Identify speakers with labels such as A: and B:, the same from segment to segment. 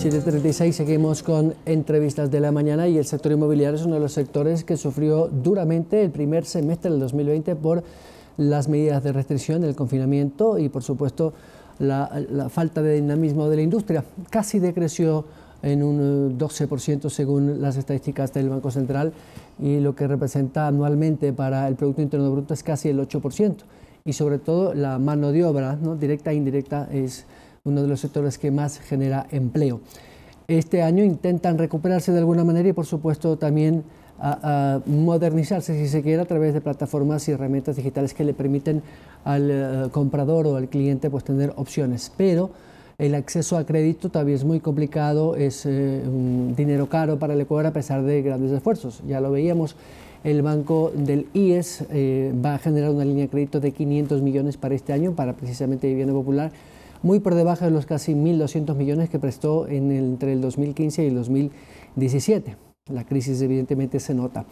A: 7.36 seguimos con entrevistas de la mañana y el sector inmobiliario es uno de los sectores que sufrió duramente el primer semestre del 2020 por las medidas de restricción, el confinamiento y por supuesto la, la falta de dinamismo de la industria. Casi decreció en un 12% eh, según las estadísticas del Banco Central y lo que representa anualmente para el Producto Interno Bruto es casi el 8% y sobre todo la mano de obra ¿no? directa e indirecta es uno de los sectores que más genera empleo. Este año intentan recuperarse de alguna manera y por supuesto también a, ah, ah, modernizarse, si se quiere, a través de plataformas y herramientas digitales que le permiten al eh, comprador o al cliente pues, tener opciones. Pero el acceso a crédito todavía es muy complicado, es eh, dinero caro para el Ecuador a pesar de grandes esfuerzos. Ya lo veíamos, el banco del IES eh, va a generar una línea de crédito de 500 millones para este año, para precisamente vivienda popular muy por debajo de los casi 1.200 millones que prestó en el, entre el 2015 y el 2017. La crisis evidentemente se nota.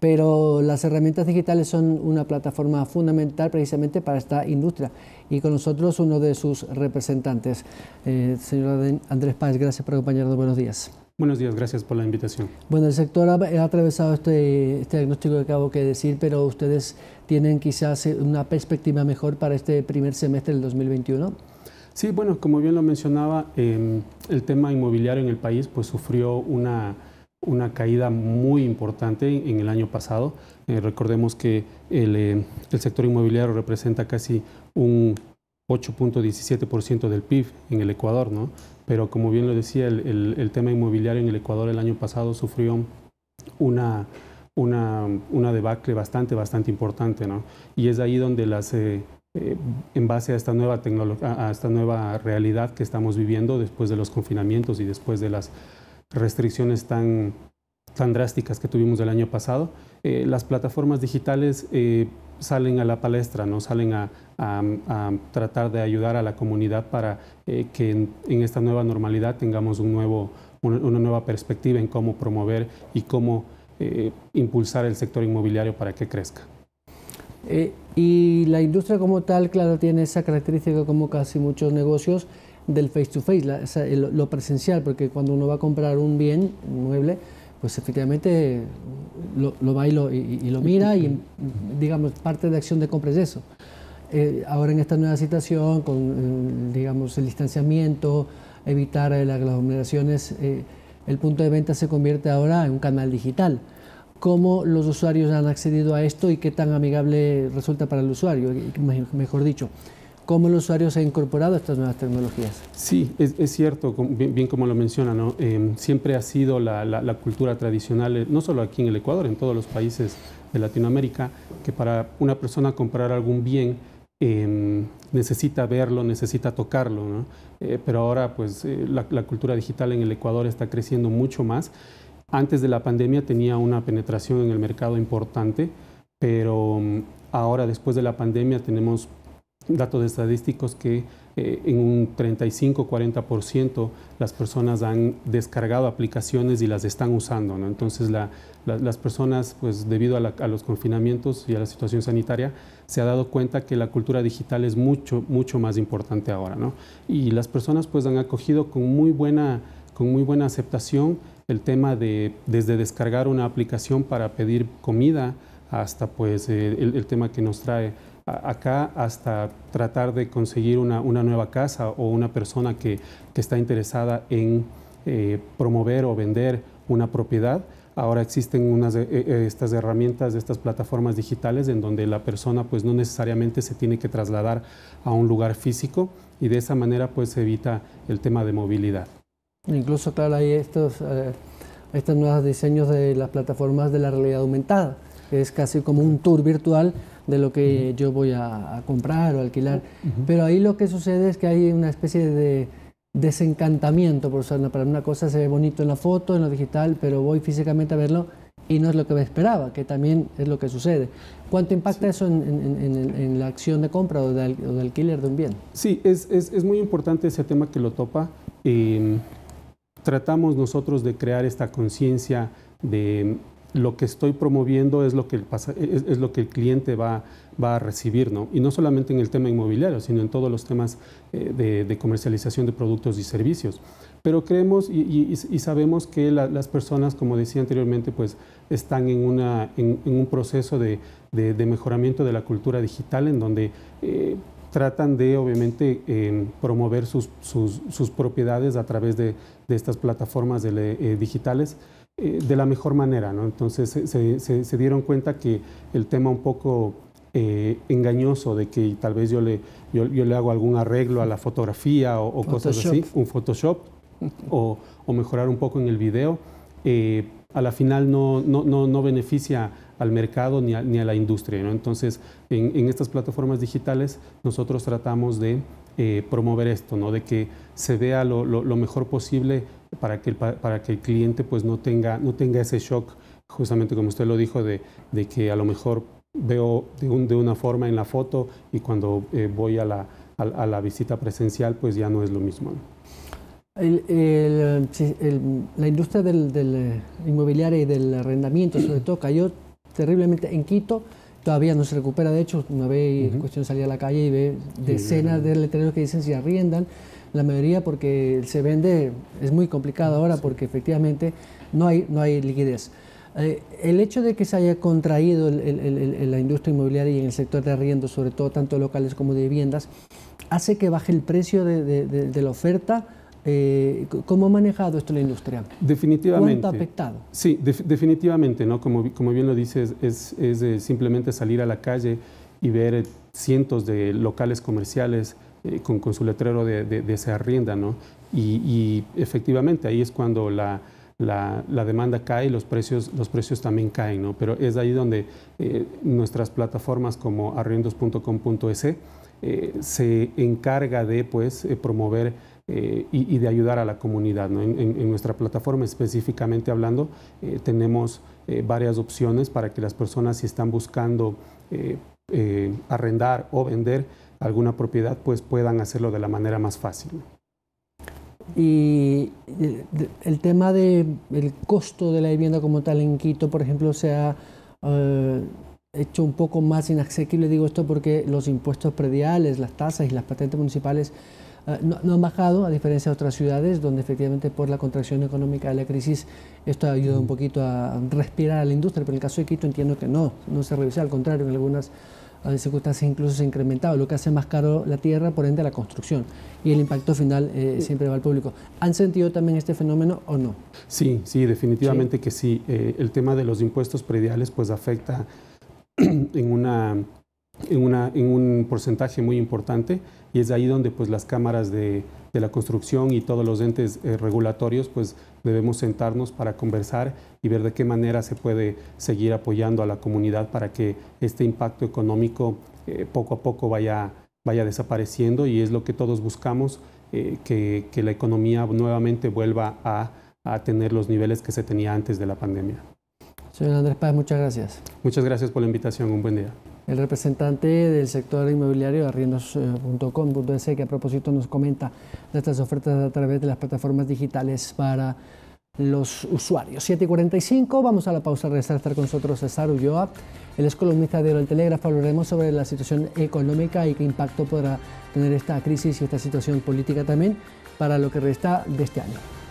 A: Pero las herramientas digitales son una plataforma fundamental precisamente para esta industria. Y con nosotros uno de sus representantes, eh, señor Andrés Páez, gracias por acompañarnos. Buenos días.
B: Buenos días, gracias por la invitación.
A: Bueno, el sector ha, atravesado este, este, diagnóstico que acabo de decir, pero ustedes tienen quizás eh, una perspectiva mejor para este primer semestre del 2021. Sí,
B: bueno, como bien lo mencionaba, em, el tema inmobiliario en el país pues sufrió una, una caída muy importante en el año pasado. Eh, recordemos que el, em, el, sector inmobiliario representa casi un 8.17% del PIB en el Ecuador, ¿no? Pero como bien lo decía, el, el, tema inmobiliario en el Ecuador el año pasado sufrió una, una, una debacle bastante, bastante importante, ¿no? Y es ahí donde las, eh, eh, en base a esta, nueva a esta nueva realidad que estamos viviendo después de los confinamientos y después de las restricciones tan, drásticas que tuvimos el año pasado, eh, las plataformas digitales eh, salen a la palestra, ¿no? salen a, tratar de ayudar a la comunidad para que en, esta nueva normalidad tengamos una nueva perspectiva en cómo promover y cómo impulsar el sector inmobiliario para que crezca.
A: Eh, y la industria como tal, claro, tiene esa característica como casi muchos negocios del face to face, lo presencial, porque cuando uno va a comprar un bien, un mueble, pues efectivamente lo, va y lo, mira y digamos parte de acción de compra es eso. Eh, ahora en esta nueva situación, con eh, digamos el distanciamiento, evitar las aglomeraciones, el punto de venta se convierte ahora en un canal digital cómo los usuarios han accedido a esto y qué tan amigable resulta para el usuario, mejor dicho cómo el usuario se ha incorporado a estas nuevas tecnologías.
B: Sí, es, cierto, bien, como lo menciona, em, siempre ha sido la, cultura tradicional, eh, no solo aquí en el Ecuador, en todos los países de Latinoamérica, que para una persona comprar algún bien em, necesita verlo, necesita tocarlo, eh, pero ahora pues eh, la, la cultura digital en el Ecuador está creciendo mucho más antes de la pandemia tenía una penetración en el mercado importante, pero mm, ahora después de la pandemia tenemos datos estadísticos que eh, en un 35-40% las personas han descargado aplicaciones y las están usando. ¿no? Entonces las personas, pues, debido a, a, los confinamientos y a la situación sanitaria, se ha dado cuenta que la cultura digital es mucho, mucho más importante ahora. ¿no? Y las personas pues, han acogido con muy buena, con muy buena aceptación el tema de desde descargar una aplicación para pedir comida hasta pues eh, el, tema que nos trae acá hasta tratar de conseguir una, nueva casa o una persona que, está interesada en eh, promover o vender una propiedad. Ahora existen unas, eh, estas herramientas, estas plataformas digitales en donde la persona pues no necesariamente se tiene que trasladar a un lugar físico y de esa manera pues se evita el tema de movilidad.
A: Incluso, claro, hay estos, eh, estos nuevos diseños de las plataformas de la realidad aumentada, que es casi como un tour virtual de lo que yo voy a, comprar o alquilar. Pero ahí lo que sucede es que hay una especie de desencantamiento, por usar una Una cosa se ve bonito en la foto, en lo digital, pero voy físicamente a verlo y no es lo que me esperaba, que también es lo que sucede. ¿Cuánto impacta eso en, la acción de compra o de, alquiler de un bien? Sí, es, muy importante
B: ese tema que lo topa. Eh, tratamos nosotros de crear esta conciencia de lo que estoy promoviendo es lo que el, es, lo que el cliente va, va a recibir, ¿no? Y no solamente en el tema inmobiliario, sino en todos los temas eh, de, comercialización de productos y servicios. Pero creemos y, sabemos que las personas, como decía anteriormente, pues están en, una, en, un proceso de, mejoramiento de la cultura digital en donde... Eh, tratan de, obviamente, em, promover sus, propiedades a través de, estas plataformas eh, digitales eh, de la mejor manera. Entonces, se, dieron cuenta que el tema un poco eh, engañoso de que tal vez yo le, yo, le hago algún arreglo a la fotografía o, cosas así, un Photoshop, o, mejorar un poco en el video, a la final no, beneficia al mercado ni a, ni a la industria. Entonces, en, estas plataformas digitales nosotros tratamos de eh, promover esto, de que se vea lo, mejor posible para que, el, para que el cliente pues, no, tenga, no tenga ese shock, justamente como usted lo dijo, de, que a lo mejor veo de, de, una forma en la foto y cuando eh, voy a la, a la, visita presencial pues ya no es lo mismo
A: la industria del, eh, inmobiliario y del arrendamiento, sobre todo, cayó terriblemente en Quito. Todavía no se recupera. De hecho, una vez uh cuestión salir a la calle y ve decenas de letreros que dicen si arriendan. La mayoría porque se vende es muy complicado ahora porque efectivamente no hay, no hay liquidez. Eh, el hecho de que se haya contraído la industria inmobiliaria y en el sector de arriendo, sobre todo tanto locales como de viviendas, hace que baje el precio de la oferta eh, ¿Cómo ha manejado esto la industria? Definitivamente. ¿Cuánto ha afectado?
B: Sí, definitivamente, ¿no? Como, como, bien lo dices, es, simplemente salir a la calle y ver eh, cientos de locales comerciales eh, con, con, su letrero de, de, de se ¿no? Y, efectivamente ahí es cuando la, la, demanda cae y los precios, los precios también caen, ¿no? Pero es ahí donde nuestras plataformas como arriendos.com.es se encarga de, pues, promover eh, y, de ayudar a la comunidad. En, nuestra plataforma específicamente hablando, eh, tenemos eh, varias opciones para que las personas si están buscando arrendar o vender alguna propiedad, pues puedan hacerlo de la manera más fácil.
A: Y el, tema del de costo de la vivienda como tal en Quito, por ejemplo, se ha hecho un poco más inaccesible, digo esto porque los impuestos prediales, las tasas y las patentes municipales Ah, no, han bajado, a diferencia de otras ciudades, donde efectivamente por la contracción económica de la crisis esto ha ayudado un mm. poquito a respirar a la industria, pero en el caso de Quito entiendo que no, no se revisa, al contrario, en algunas ah, circunstancias incluso se ha incrementado, lo que hace más caro la tierra, por ende la construcción, y el impacto final eh, siempre va al público. ¿Han sentido también este fenómeno o no?
B: Sí, sí, definitivamente que sí. Eh, el tema de los impuestos prediales pues afecta en una en, un porcentaje muy importante y es ahí donde pues, las cámaras de, la construcción y todos los entes eh, regulatorios pues, debemos sentarnos para conversar y ver de qué manera se puede seguir apoyando a la comunidad para que este impacto económico eh, poco a poco vaya, vaya desapareciendo y es lo que todos buscamos, eh, que, la economía nuevamente vuelva a, a tener los niveles que se tenía antes de la pandemia.
A: Señor Andrés Paz, muchas gracias.
B: Muchas gracias por la invitación, un buen día
A: el representante del sector inmobiliario de arriendos.com.es, que a propósito nos comenta de estas ofertas a través de las plataformas digitales para los usuarios. 7.45, vamos a la pausa, regresar a estar con nosotros César Ulloa, el es columnista de El Telegrafo, hablaremos sobre la situación económica y qué impacto podrá tener esta crisis y esta situación política también para lo que resta de este año.